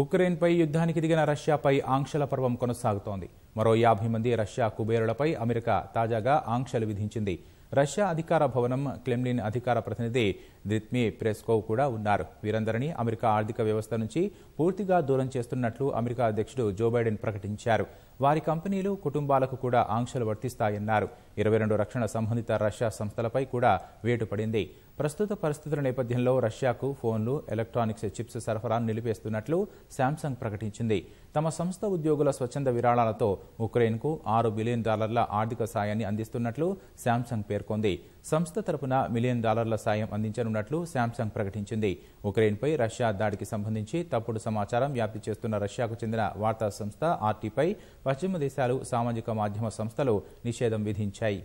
ఉక్రెయిన్పై యుద్ధానికి దిగిన రష్యాపై ఆంక్షల పర్వం కొనసాగుతోంది మరో యాభై మంది రష్యా కుబేరులపై అమెరికా తాజాగా ఆంక్షలు విధించింది రష్యా అధికార భవనం క్లెమ్లిన్ అధికార ప్రతినిధి దిత్మి ప్రెస్కోవ్ కూడా ఉన్నారు వీరందరినీ అమెరికా ఆర్థిక వ్యవస్థ నుంచి పూర్తిగా దూరం చేస్తున్నట్లు అమెరికా అధ్యక్షుడు జో బైడెన్ ప్రకటించారు వారి కంపెనీలు కుటుంబాలకు కూడా ఆంక్షలు వర్తిస్తాయన్నారు ఇరవై రెండు రక్షణ సంబంధిత రష్యా సంస్థలపై కూడా వేటు పడింది ప్రస్తుత పరిస్థితుల నేపథ్యంలో రష్యాకు ఫోన్లు ఎలక్ట్రానిక్స్ చిప్స్ సరఫరాను నిలిపేస్తున్నట్లు శాంసంగ్ ప్రకటించింది తమ సంస్థ ఉద్యోగుల స్వచ్ఛంద విరాళాలతో ఉక్రెయిన్కు ఆరు బిలియన్ డాలర్ల ఆర్థిక సాయాన్ని అందిస్తున్నట్లు శాంసంగ్ పేర్కొంది సంస్థ తరపున మిలియన్ డాలర్ల సాయం అందించనున్నట్లు శాంసంగ్ ప్రకటించింది ఉక్రెయిన్పై రష్యా దాడికి సంబంధించి తప్పుడు సమాచారం వ్యాప్తి చేస్తున్న రష్యాకు చెందిన వార్తా సంస్థ ఆర్టీపై పశ్చిమ దేశాలు సామాజిక మాధ్యమ సంస్థలు నిషేధం విధించాయి